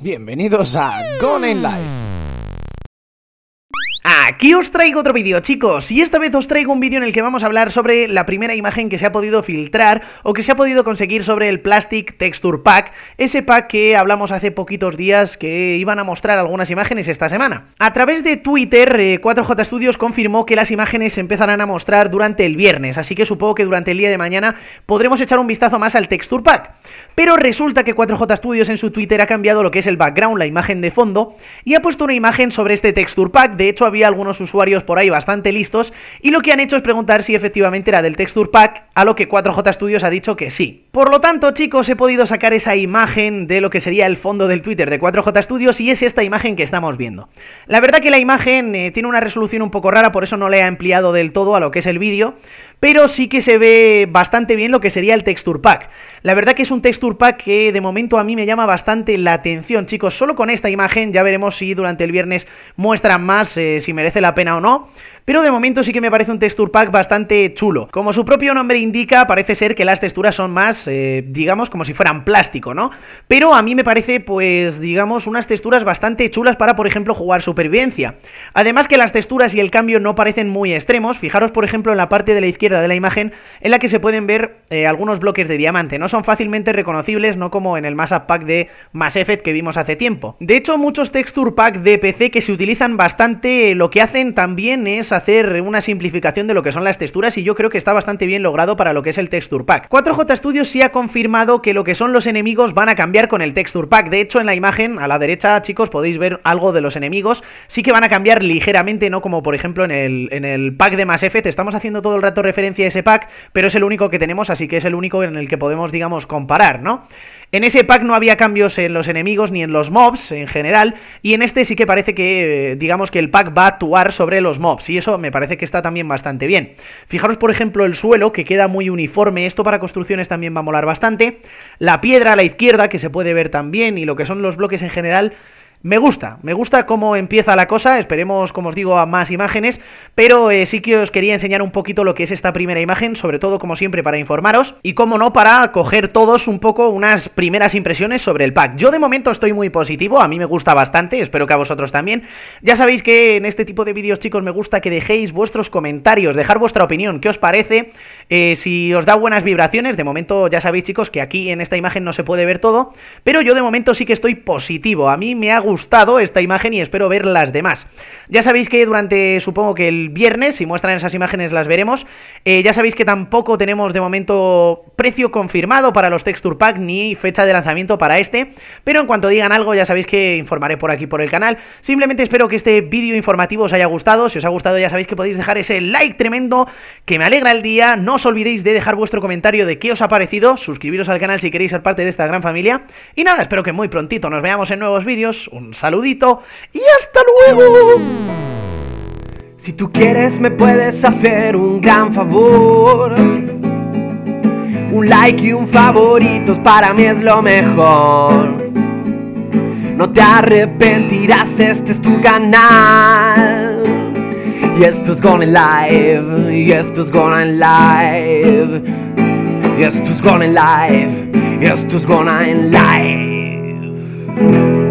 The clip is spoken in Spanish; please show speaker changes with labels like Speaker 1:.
Speaker 1: Bienvenidos a Gone in Life. Aquí os traigo otro vídeo chicos y esta vez os traigo un vídeo en el que vamos a hablar sobre la primera imagen que se ha podido filtrar o que se ha podido conseguir sobre el Plastic Texture Pack, ese pack que hablamos hace poquitos días que iban a mostrar algunas imágenes esta semana. A través de Twitter, 4J eh, Studios confirmó que las imágenes se empezarán a mostrar durante el viernes, así que supongo que durante el día de mañana podremos echar un vistazo más al Texture Pack. Pero resulta que 4J Studios en su Twitter ha cambiado lo que es el background, la imagen de fondo, y ha puesto una imagen sobre este Texture Pack, de hecho había algunos usuarios por ahí bastante listos y lo que han hecho es preguntar si efectivamente era del Texture Pack, a lo que 4J Studios ha dicho que sí, por lo tanto, chicos, he podido sacar esa imagen de lo que sería el fondo del Twitter de 4J Studios y es esta imagen que estamos viendo. La verdad que la imagen eh, tiene una resolución un poco rara, por eso no le he ampliado del todo a lo que es el vídeo, pero sí que se ve bastante bien lo que sería el texture pack. La verdad que es un texture pack que de momento a mí me llama bastante la atención, chicos. Solo con esta imagen ya veremos si durante el viernes muestran más, eh, si merece la pena o no. Pero de momento sí que me parece un texture pack bastante chulo. Como su propio nombre indica, parece ser que las texturas son más eh, digamos, como si fueran plástico, ¿no? Pero a mí me parece, pues, digamos, unas texturas bastante chulas para, por ejemplo, jugar supervivencia. Además que las texturas y el cambio no parecen muy extremos, fijaros, por ejemplo, en la parte de la izquierda de la imagen, en la que se pueden ver eh, algunos bloques de diamante, no son fácilmente reconocibles, no como en el Mass Pack de Mass Effect que vimos hace tiempo. De hecho, muchos texture pack de PC que se utilizan bastante, lo que hacen también es hacer una simplificación de lo que son las texturas y yo creo que está bastante bien logrado para lo que es el texture pack. 4J Studios ha confirmado que lo que son los enemigos van a cambiar con el texture pack. De hecho, en la imagen a la derecha, chicos, podéis ver algo de los enemigos. Sí que van a cambiar ligeramente, no como por ejemplo en el, en el pack de más Effect. Estamos haciendo todo el rato referencia a ese pack, pero es el único que tenemos, así que es el único en el que podemos, digamos, comparar, ¿no? En ese pack no había cambios en los enemigos ni en los mobs en general, y en este sí que parece que, eh, digamos que el pack va a actuar sobre los mobs, y eso me parece que está también bastante bien. Fijaros, por ejemplo, el suelo, que queda muy uniforme, esto para construcciones también a molar bastante. La piedra a la izquierda, que se puede ver también, y lo que son los bloques en general, me gusta, me gusta cómo empieza la cosa, esperemos, como os digo, a más imágenes, pero eh, sí que os quería enseñar un poquito lo que es esta primera imagen, sobre todo, como siempre, para informaros, y como no, para coger todos un poco unas primeras impresiones sobre el pack. Yo de momento estoy muy positivo, a mí me gusta bastante, espero que a vosotros también. Ya sabéis que en este tipo de vídeos, chicos, me gusta que dejéis vuestros comentarios, dejar vuestra opinión, qué os parece, eh, si os da buenas vibraciones, de momento ya sabéis, chicos, que aquí en esta imagen no se puede ver todo, pero yo de momento sí que estoy positivo, a mí me ha gustado esta imagen y espero ver las demás. Ya sabéis que durante, supongo que el viernes, si muestran esas imágenes las veremos. Eh, ya sabéis que tampoco tenemos de momento precio confirmado para los Texture Pack ni fecha de lanzamiento para este, pero en cuanto digan algo ya sabéis que informaré por aquí por el canal. Simplemente espero que este vídeo informativo os haya gustado, si os ha gustado ya sabéis que podéis dejar ese like tremendo que me alegra el día, no os olvidéis de dejar vuestro comentario de qué os ha parecido, suscribiros al canal si queréis ser parte de esta gran familia y nada, espero que muy prontito nos veamos en nuevos vídeos, un saludito y
Speaker 2: hasta luego. Si tú quieres me puedes hacer un gran favor. Un like y un favoritos para mí es lo mejor. No te arrepentirás, este es tu canal. Y esto es Gone Live, y esto es Gone Live. Y esto es Gone Live, y esto es going Live.